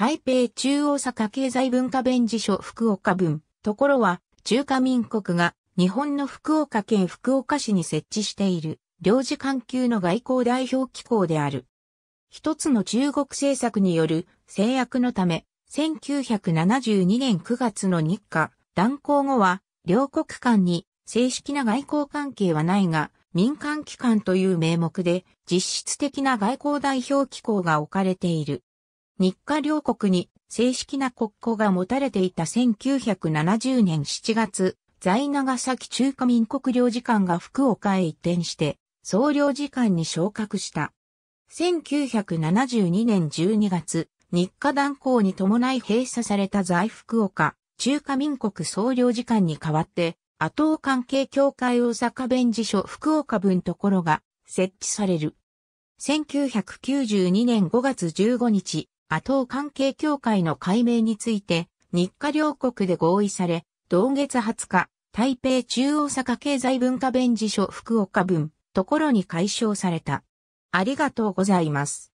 台北中央坂経済文化弁事所福岡分。ところは、中華民国が日本の福岡県福岡市に設置している領事館級の外交代表機構である。一つの中国政策による制約のため、1972年9月の日課、断交後は、両国間に正式な外交関係はないが、民間機関という名目で実質的な外交代表機構が置かれている。日課両国に正式な国交が持たれていた1970年7月、在長崎中華民国領事館が福岡へ移転して、総領事館に昇格した。1972年12月、日課断交に伴い閉鎖された在福岡、中華民国総領事館に代わって、後関係協会大阪弁事所福岡分ところが設置される。1992年5月15日、アトー関係協会の解明について、日課両国で合意され、同月20日、台北中央坂経済文化弁事所福岡分、ところに解消された。ありがとうございます。